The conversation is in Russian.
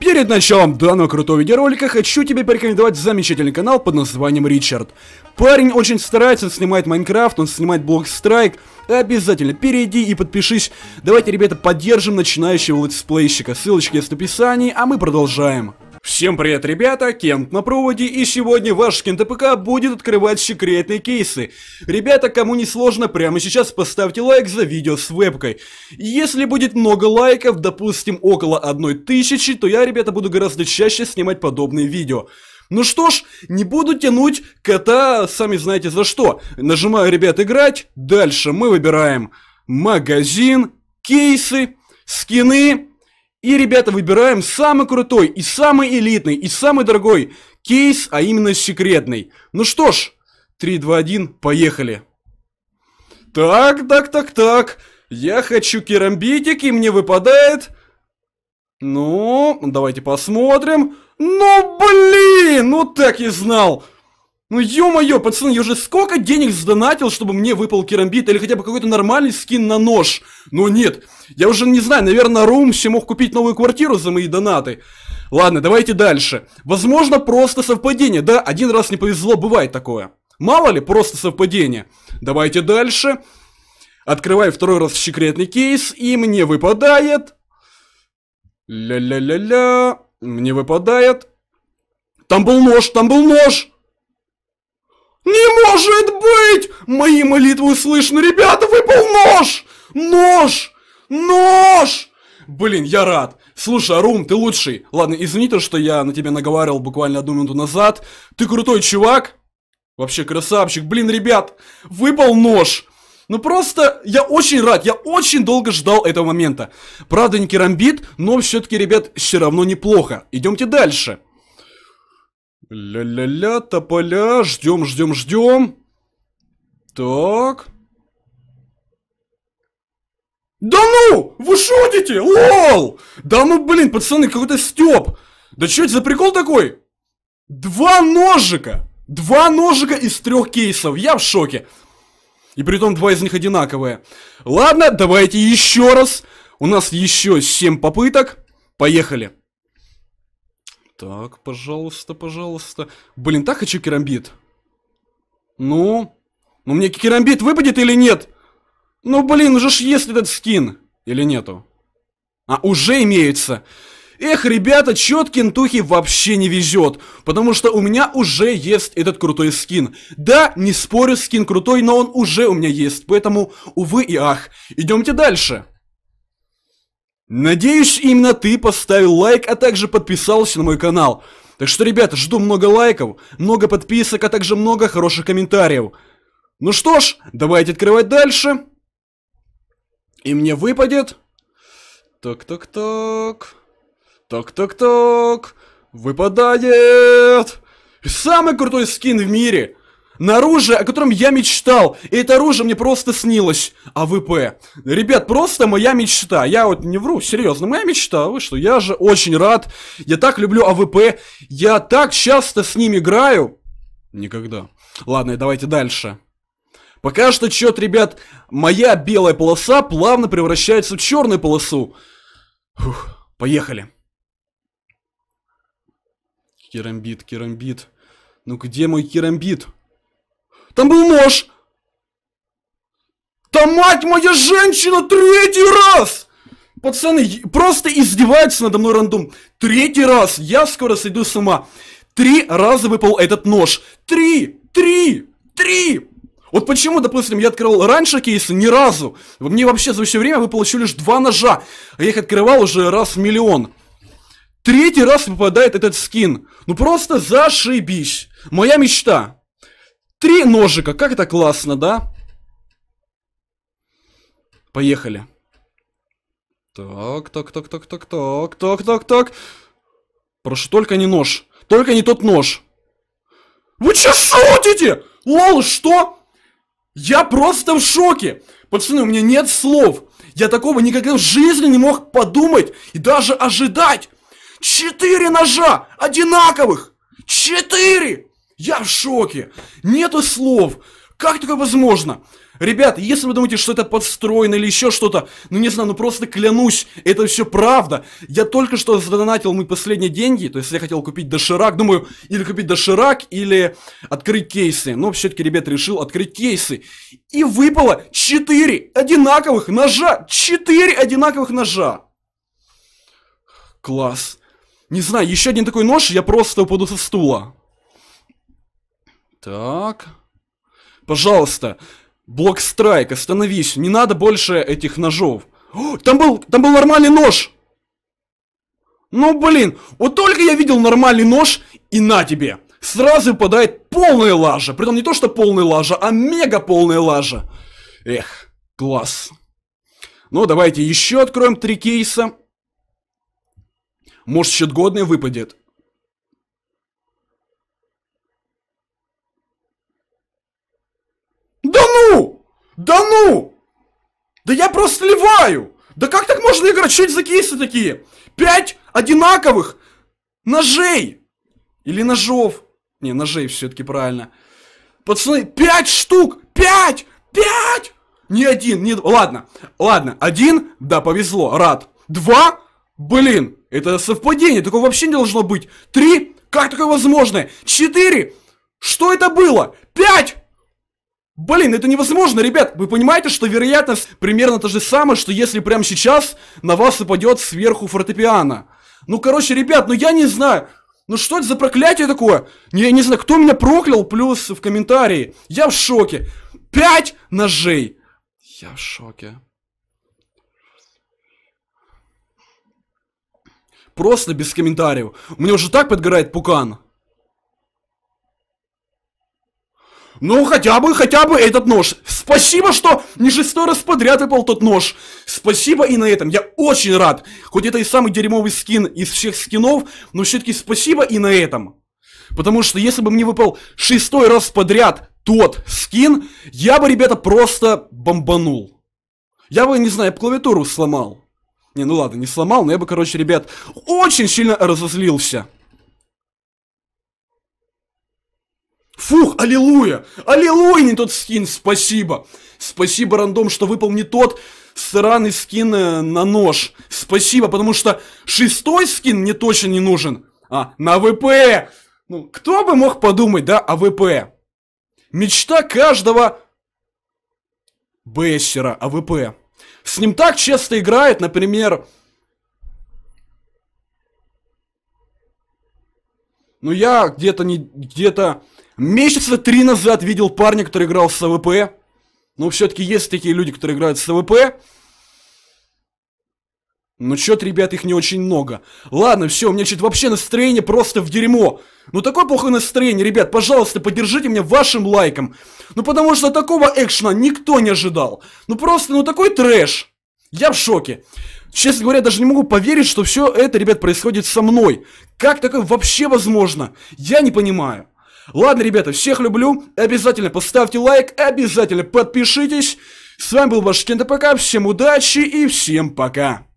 Перед началом данного крутого видеоролика хочу тебе порекомендовать замечательный канал под названием Ричард. Парень очень старается, он снимает Майнкрафт, он снимает Блок Страйк. Обязательно перейди и подпишись. Давайте, ребята, поддержим начинающего летсплейщика. Ссылочка есть в описании, а мы продолжаем. Всем привет, ребята, Кент на проводе, и сегодня ваш КентПК будет открывать секретные кейсы. Ребята, кому не сложно, прямо сейчас поставьте лайк за видео с вебкой. Если будет много лайков, допустим около 1000, то я, ребята, буду гораздо чаще снимать подобные видео. Ну что ж, не буду тянуть кота, сами знаете за что. Нажимаю, ребят, играть, дальше мы выбираем магазин, кейсы, скины, и, ребята, выбираем самый крутой и самый элитный и самый дорогой кейс, а именно секретный. Ну что ж, 3, 2, 1, поехали. Так, так, так, так. Я хочу керамбитик, и мне выпадает... Ну, давайте посмотрим. Ну, блин, ну так и знал. Ну ё-моё, пацаны, я уже сколько денег сдонатил, чтобы мне выпал керамбит или хотя бы какой-то нормальный скин на нож. Но нет, я уже не знаю, наверное, Рум все мог купить новую квартиру за мои донаты. Ладно, давайте дальше. Возможно, просто совпадение, да? Один раз не повезло, бывает такое. Мало ли, просто совпадение. Давайте дальше. Открываю второй раз секретный кейс, и мне выпадает... Ля-ля-ля-ля... Мне выпадает... Там был нож, там был нож! может быть! Мои молитвы слышны, ребята, выпал нож! Нож! Нож! Блин, я рад. Слушай, Арум, ты лучший. Ладно, извини то, что я на тебя наговаривал буквально одну минуту назад. Ты крутой чувак. Вообще красавчик. Блин, ребят, выпал нож. Ну просто, я очень рад, я очень долго ждал этого момента. Правда, не керамбит, но все-таки, ребят, все равно неплохо. Идемте дальше. Ля-ля-ля, тополя, ждем, ждем, ждем. Так. Да ну! Вы шутите? Лол! Да ну, блин, пацаны, какой-то стёб! Да что это за прикол такой? Два ножика! Два ножика из трех кейсов, я в шоке. И при том два из них одинаковые. Ладно, давайте еще раз. У нас еще семь попыток. Поехали. Так, пожалуйста, пожалуйста. Блин, так хочу керамбит. Ну? Ну мне керамбит выпадет или нет? Ну блин, уже ж есть этот скин. Или нету? А, уже имеется. Эх, ребята, чё кентухи вообще не везет, потому что у меня уже есть этот крутой скин. Да, не спорю, скин крутой, но он уже у меня есть, поэтому, увы и ах. Идемте дальше. Надеюсь, именно ты поставил лайк, а также подписался на мой канал. Так что, ребята, жду много лайков, много подписок, а также много хороших комментариев. Ну что ж, давайте открывать дальше. И мне выпадет... Так-так-так... Так-так-так... Выпадает... Самый крутой скин в мире! на оружие, о котором я мечтал. И это оружие мне просто снилось. АВП. Ребят, просто моя мечта. Я вот не вру, серьезно, моя мечта. Вы что, я же очень рад. Я так люблю АВП. Я так часто с ним играю. Никогда. Ладно, давайте дальше. Пока что счет, ребят, моя белая полоса плавно превращается в черную полосу. Фух, поехали. Керамбит, керамбит. Ну где мой керамбит? Там был нож! Да мать моя женщина, третий раз! Пацаны, просто издевается надо мной рандом. Третий раз, я скоро сойду с ума. Три раза выпал этот нож. Три! Три! Три! Вот почему, допустим, я открывал раньше кейсы ни разу. Мне вообще за все время выпало еще лишь два ножа. А я их открывал уже раз в миллион. Третий раз попадает этот скин. Ну просто зашибись. Моя мечта. Три ножика, как это классно, да? Поехали. Так, так, так, так, так, так, так, так, так. Прошу, только не нож. Только не тот нож. Вы че шутите? Лол, что? Я просто в шоке. Пацаны, у меня нет слов. Я такого никогда в жизни не мог подумать и даже ожидать. Четыре ножа одинаковых. Четыре. Я в шоке! Нету слов! Как такое возможно? ребят, если вы думаете, что это подстроено или еще что-то, ну не знаю, ну просто клянусь, это все правда. Я только что задонатил мои последние деньги, то есть я хотел купить доширак, думаю, или купить доширак, или открыть кейсы. Но все-таки, ребят, решил открыть кейсы. И выпало 4 одинаковых ножа! 4 одинаковых ножа! Класс. Не знаю, еще один такой нож, я просто упаду со стула. Так. Пожалуйста, блок страйк, остановись. Не надо больше этих ножов. О, там был, там был нормальный нож. Ну, блин, вот только я видел нормальный нож, и на тебе. Сразу выпадает полная лажа. Притом не то, что полная лажа, а мега полная лажа. Эх, класс. Ну, давайте еще откроем три кейса. Может, счет годный выпадет. ну! Да ну! Да я просто сливаю! Да как так можно играть? Что это за кейсы такие? Пять одинаковых ножей! Или ножов. Не, ножей все-таки правильно. Пацаны, пять штук! Пять! Пять! Не один, не... Ладно, ладно. Один, да, повезло, рад. Два, блин, это совпадение, такого вообще не должно быть. Три, как такое возможно? Четыре, что это было? Блин, это невозможно, ребят! Вы понимаете, что вероятность примерно та же самая, что если прямо сейчас на вас упадет сверху фортепиано. Ну, короче, ребят, ну я не знаю. Ну что это за проклятие такое? Не, не знаю, кто меня проклял, плюс в комментарии. Я в шоке. Пять ножей. Я в шоке. Просто без комментариев. У меня уже так подгорает пукан. Ну, хотя бы, хотя бы этот нож. Спасибо, что не шестой раз подряд выпал тот нож. Спасибо и на этом. Я очень рад. Хоть это и самый дерьмовый скин из всех скинов, но все-таки спасибо и на этом. Потому что если бы мне выпал шестой раз подряд тот скин, я бы, ребята, просто бомбанул. Я бы, не знаю, клавиатуру сломал. Не, ну ладно, не сломал, но я бы, короче, ребят, очень сильно разозлился. Фух, аллилуйя! Аллилуйя, не тот скин, спасибо! Спасибо, рандом, что выпал не тот сраный скин э, на нож. Спасибо, потому что шестой скин мне точно не нужен. А, на ВП! Ну, кто бы мог подумать, да, о ВП? Мечта каждого бессера АВП. С ним так часто играет, например... Ну, я где-то не... где-то... Месяца три назад видел парня, который играл с АВП. Ну, все-таки есть такие люди, которые играют с АВП. Ну что, то ребят, их не очень много. Ладно, все, у меня что-то вообще настроение просто в дерьмо. Ну такое плохое настроение, ребят, пожалуйста, поддержите меня вашим лайком. Ну потому что такого экшена никто не ожидал. Ну просто, ну такой трэш. Я в шоке. Честно говоря, даже не могу поверить, что все это, ребят, происходит со мной. Как такое вообще возможно? Я не понимаю. Ладно, ребята, всех люблю. Обязательно поставьте лайк, обязательно подпишитесь. С вами был ваш Кента ПК. Всем удачи и всем пока.